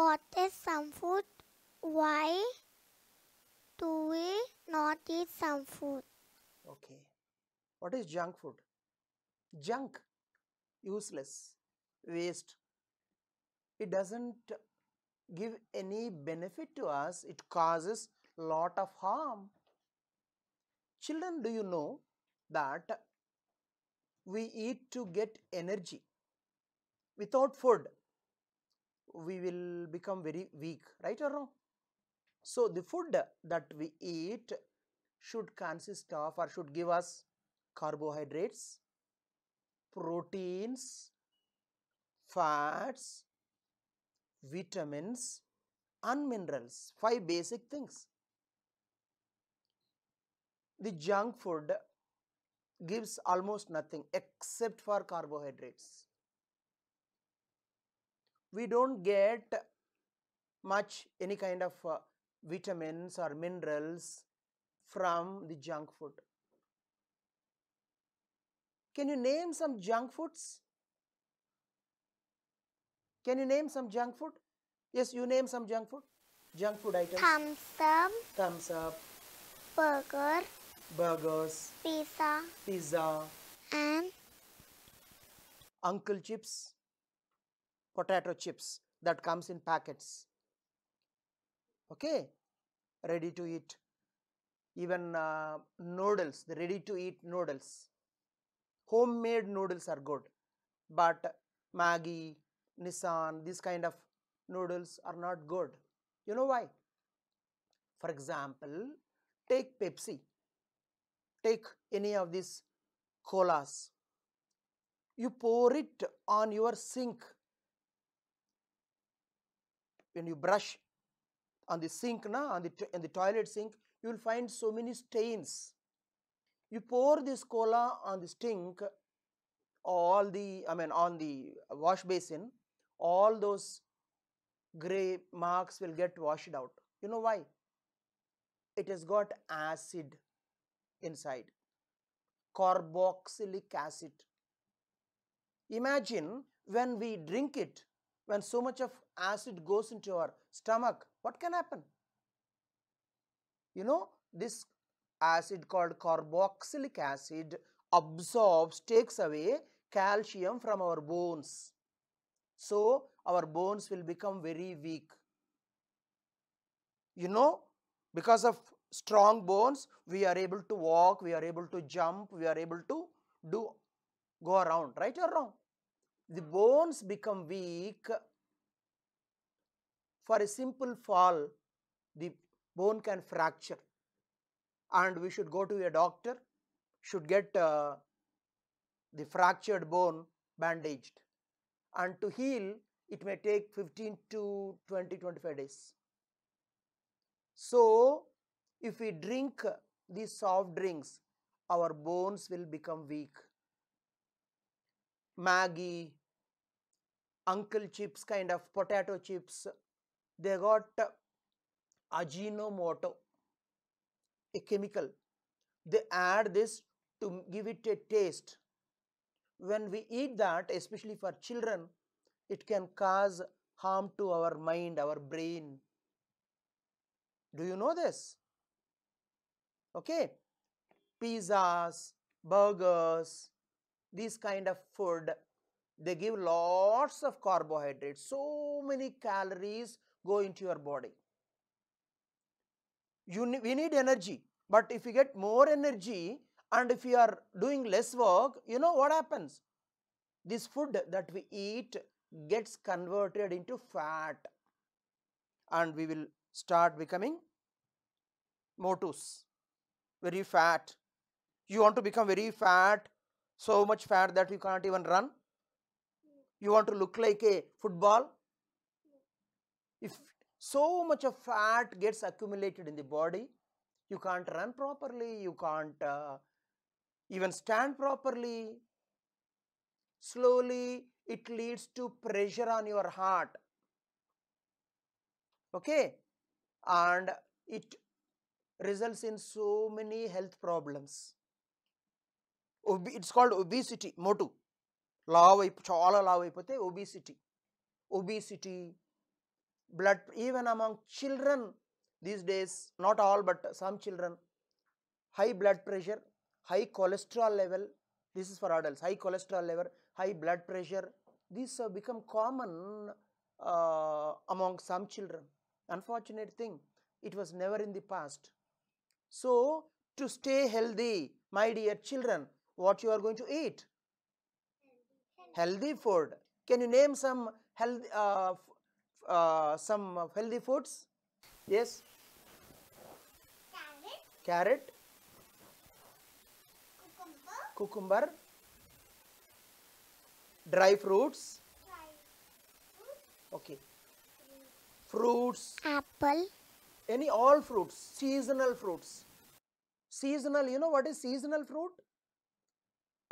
What is some food? Why do we not eat some food? Okay. What is junk food? Junk, useless, waste. It doesn't give any benefit to us. It causes lot of harm. Children, do you know that we eat to get energy? Without food, we will become very weak right or wrong so the food that we eat should consist of or should give us carbohydrates proteins fats vitamins and minerals five basic things the junk food gives almost nothing except for carbohydrates we don't get much any kind of uh, vitamins or minerals from the junk food. Can you name some junk foods? Can you name some junk food? Yes, you name some junk food. Junk food items. Thumbs up. Thumbs up. Burger. Burgers. Pizza. Pizza. And. Uncle chips potato chips that comes in packets okay ready to eat even uh, noodles the ready to eat noodles homemade noodles are good but maggi nissan this kind of noodles are not good you know why for example take pepsi take any of these colas you pour it on your sink when you brush on the sink, na, on, the on the toilet sink, you will find so many stains. You pour this cola on the sink, all the, I mean on the wash basin, all those gray marks will get washed out. You know why? It has got acid inside, carboxylic acid. Imagine when we drink it, when so much of acid goes into our stomach, what can happen? You know, this acid called carboxylic acid absorbs, takes away calcium from our bones. So, our bones will become very weak. You know, because of strong bones, we are able to walk, we are able to jump, we are able to do, go around, right or wrong? the hmm. bones become weak for a simple fall the bone can fracture and we should go to a doctor should get uh, the fractured bone bandaged and to heal it may take 15 to 20 25 days. So, if we drink these soft drinks our bones will become weak. Maggie, uncle chips kind of potato chips they got ajinomoto a chemical they add this to give it a taste when we eat that especially for children it can cause harm to our mind our brain do you know this okay pizzas burgers this kind of food they give lots of carbohydrates so many calories go into your body you ne we need energy but if you get more energy and if you are doing less work you know what happens this food that we eat gets converted into fat and we will start becoming motus very fat you want to become very fat so much fat that you can't even run you want to look like a football if so much of fat gets accumulated in the body you can't run properly you can't uh, even stand properly slowly it leads to pressure on your heart okay and it results in so many health problems it's called obesity motu law, chala law, obesity. Obesity, blood, even among children these days, not all but some children, high blood pressure, high cholesterol level, this is for adults, high cholesterol level, high blood pressure, these have become common uh, among some children. Unfortunate thing, it was never in the past. So, to stay healthy, my dear children, what you are going to eat? healthy food. Can you name some healthy, uh, uh, some healthy foods? Yes. Carrot. Carrot. Cucumber. Cucumber. Dry fruits. Dry fruits. Okay. Fruits. Apple. Any all fruits, seasonal fruits. Seasonal, you know what is seasonal fruit?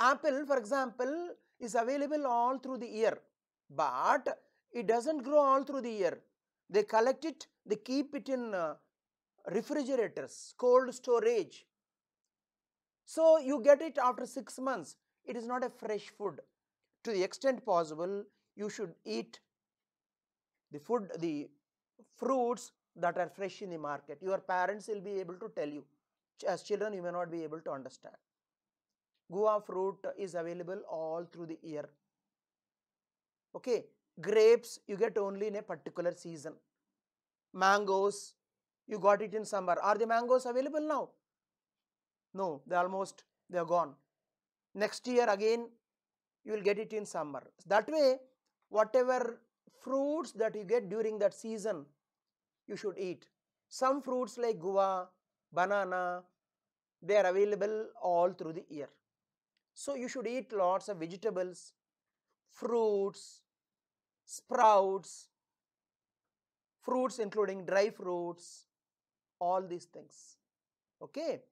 Apple, for example, is available all through the year, but it doesn't grow all through the year. They collect it, they keep it in uh, refrigerators, cold storage. So you get it after 6 months. It is not a fresh food. To the extent possible, you should eat the food, the fruits that are fresh in the market. Your parents will be able to tell you. As children, you may not be able to understand guava fruit is available all through the year okay grapes you get only in a particular season mangoes you got it in summer are the mangoes available now no they almost they are gone next year again you will get it in summer that way whatever fruits that you get during that season you should eat some fruits like guava banana they are available all through the year so you should eat lots of vegetables, fruits, sprouts, fruits including dry fruits, all these things. Okay.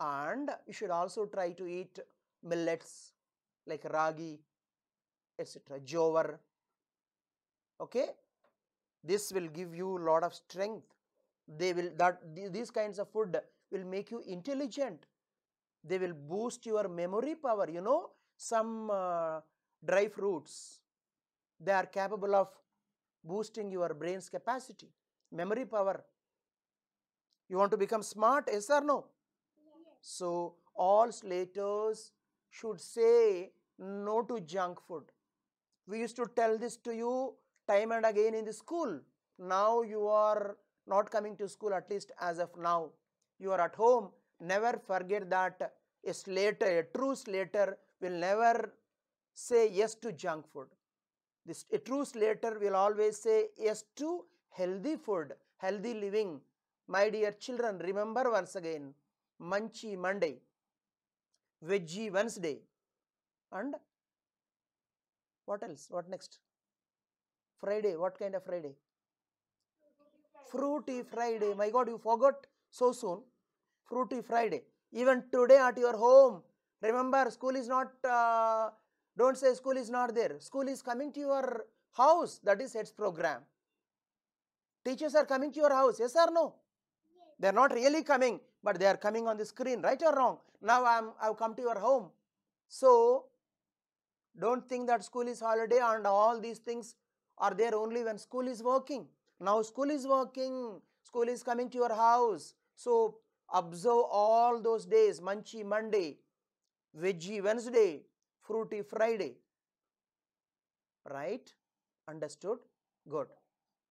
And you should also try to eat millets like ragi, etc., jowar. Okay. This will give you lot of strength. They will that these kinds of food will make you intelligent they will boost your memory power you know some uh, dry fruits they are capable of boosting your brain's capacity memory power you want to become smart yes or no yes. so all slaters should say no to junk food we used to tell this to you time and again in the school now you are not coming to school at least as of now you are at home never forget that a slater, a true slater will never say yes to junk food. This, a true slater will always say yes to healthy food, healthy living. My dear children, remember once again, Munchie Monday, Veggie Wednesday, and what else? What next? Friday, what kind of Friday? Fruity Friday. My God, you forgot so soon fruity Friday. Even today at your home, remember school is not, uh, don't say school is not there. School is coming to your house, that is its program. Teachers are coming to your house, yes or no? They are not really coming, but they are coming on the screen, right or wrong? Now I am, I've come to your home. So, don't think that school is holiday and all these things are there only when school is working. Now school is working, school is coming to your house. So Observe all those days, munchy Monday, Veggie Wednesday, Fruity Friday. Right? Understood? Good.